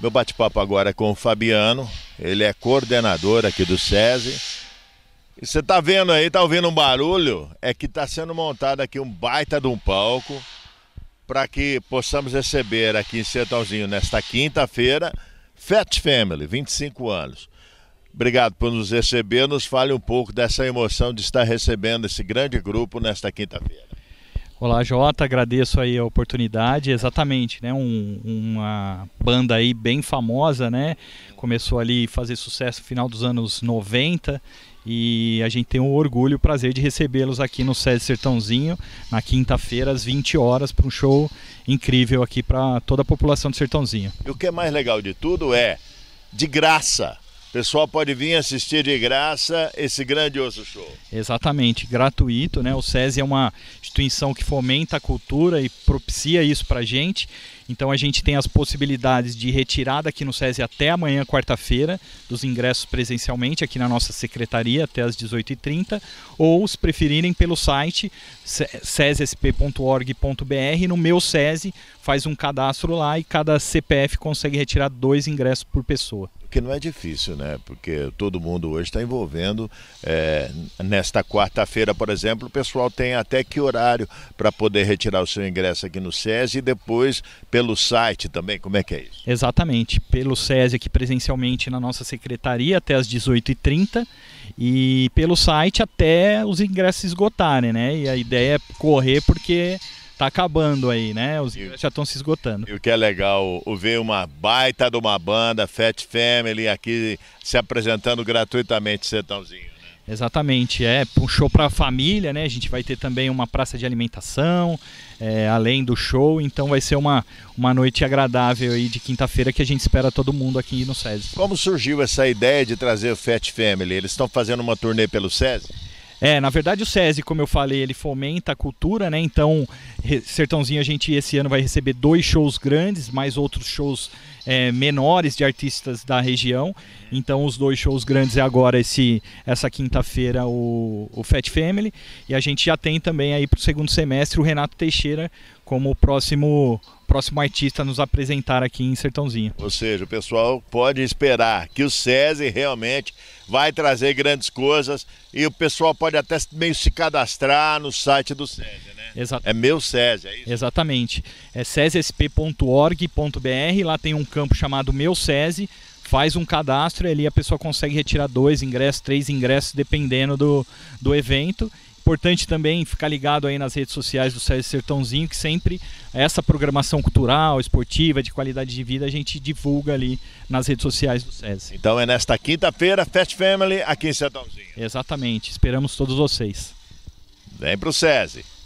Meu bate-papo agora é com o Fabiano, ele é coordenador aqui do SESI. E você tá vendo aí, tá ouvindo um barulho? É que tá sendo montado aqui um baita de um palco para que possamos receber aqui em Sertãozinho nesta quinta-feira Fat Family, 25 anos. Obrigado por nos receber. Nos fale um pouco dessa emoção de estar recebendo esse grande grupo nesta quinta-feira. Olá, Jota, agradeço aí a oportunidade. Exatamente, né? Um, uma banda aí bem famosa, né? Começou ali a fazer sucesso no final dos anos 90 e a gente tem o orgulho e o prazer de recebê-los aqui no Sede Sertãozinho na quinta-feira às 20 horas para um show incrível aqui para toda a população do Sertãozinho. E o que é mais legal de tudo é de graça o pessoal pode vir assistir de graça esse grandioso show. Exatamente, gratuito, né? O SESI é uma instituição que fomenta a cultura e propicia isso a gente. Então a gente tem as possibilidades de retirada aqui no SESI até amanhã, quarta-feira, dos ingressos presencialmente aqui na nossa secretaria até as 18h30, ou se preferirem pelo site sesesp.org.br, no meu SESI, faz um cadastro lá e cada CPF consegue retirar dois ingressos por pessoa que não é difícil, né? Porque todo mundo hoje está envolvendo. É, nesta quarta-feira, por exemplo, o pessoal tem até que horário para poder retirar o seu ingresso aqui no SESI e depois pelo site também. Como é que é isso? Exatamente. Pelo SESI aqui presencialmente na nossa secretaria até as 18h30 e pelo site até os ingressos esgotarem, né? E a ideia é correr porque tá acabando aí, né? Os e, já estão se esgotando. E o que é legal, ver uma baita de uma banda, Fat Family, aqui se apresentando gratuitamente, Sertãozinho. Né? Exatamente, é um show para a família, né? A gente vai ter também uma praça de alimentação, é, além do show, então vai ser uma, uma noite agradável aí de quinta-feira que a gente espera todo mundo aqui no SESI. Como surgiu essa ideia de trazer o Fat Family? Eles estão fazendo uma turnê pelo SESI? É, na verdade o SESI, como eu falei, ele fomenta a cultura, né? Então, Sertãozinho, a gente esse ano vai receber dois shows grandes, mais outros shows é, menores de artistas da região. Então, os dois shows grandes é agora, esse, essa quinta-feira, o, o Fat Family. E a gente já tem também aí para o segundo semestre o Renato Teixeira como o próximo próximo artista nos apresentar aqui em Sertãozinho. Ou seja, o pessoal pode esperar que o SESI realmente vai trazer grandes coisas e o pessoal pode até meio se cadastrar no site do SESI, né? é meu SESI, é isso? Exatamente. É sesesp.org.br, lá tem um campo chamado Meu SESI, faz um cadastro e ali a pessoa consegue retirar dois ingressos, três ingressos, dependendo do, do evento importante também ficar ligado aí nas redes sociais do Sérgio Sertãozinho, que sempre essa programação cultural, esportiva, de qualidade de vida, a gente divulga ali nas redes sociais do SESI. Então é nesta quinta-feira, Fast Family aqui em Sertãozinho. Exatamente, esperamos todos vocês. Vem pro SESI.